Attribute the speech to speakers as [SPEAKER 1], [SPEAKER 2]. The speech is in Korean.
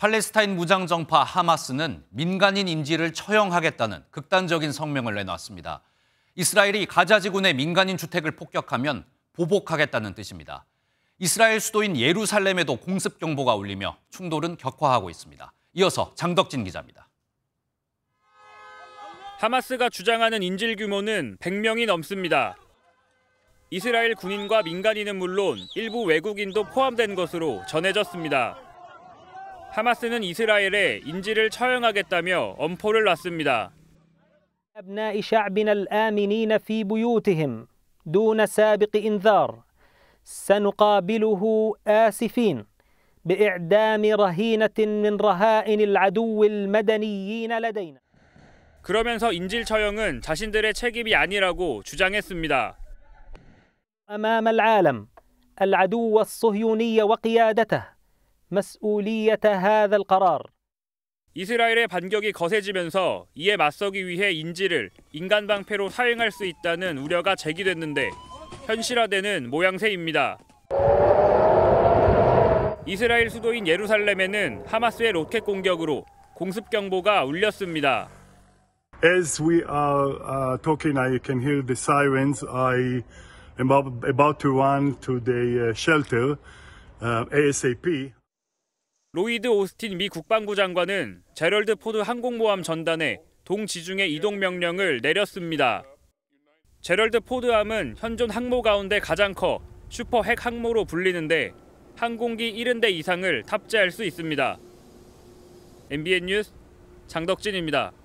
[SPEAKER 1] 팔레스타인 무장정파 하마스는 민간인 인지를 처형하겠다는 극단적인 성명을 내놨습니다. 이스라엘이 가자지구내 민간인 주택을 폭격하면 보복하겠다는 뜻입니다. 이스라엘 수도인 예루살렘에도 공습 경보가 울리며 충돌은
[SPEAKER 2] 격화하고 있습니다. 이어서 장덕진 기자입니다. 하마스가 주장하는 인질 규모는 100명이 넘습니다. 이스라엘 군인과 민간인은 물론 일부 외국인도 포함된 것으로 전해졌습니다. 하마스는 이스라엘에 인질을 처형하겠다며 엄포를 놨습니다.
[SPEAKER 3] أبناء شعبنا الآمنين في بيوتهم دون سابق إنذار سنقابله آسفين بإعدام رهينة من رهائن العدو المدنيين لدينا 그러면서
[SPEAKER 2] 인질 처형은 자신들의 책임이 아니라고 주장했습니다.
[SPEAKER 3] أمام العالم العدو الصهيوني وقيادته
[SPEAKER 2] 이스라엘의 반격이 거세지면서 이에 맞서기 위해 인질을 인간 방패로 사용할 수 있다는 우려가 제기됐는데 현실화되는 모양새입니다. 이스라엘 수도인 예루살렘에는 하마스의 로켓 공격으로 공습 경보가 울렸습니다.
[SPEAKER 4] As we are uh, talking, I can hear the sirens. I am about to run to the uh, shelter uh, ASAP. 로이드
[SPEAKER 2] 오스틴 미 국방부 장관은 제럴드 포드 항공모함 전단에 동지중해 이동 명령을 내렸습니다. 제럴드 포드함은 현존 항모 가운데 가장 커 슈퍼 핵 항모로 불리는데 항공기 70대 이상을 탑재할 수 있습니다. MBN 뉴스 장덕진입니다.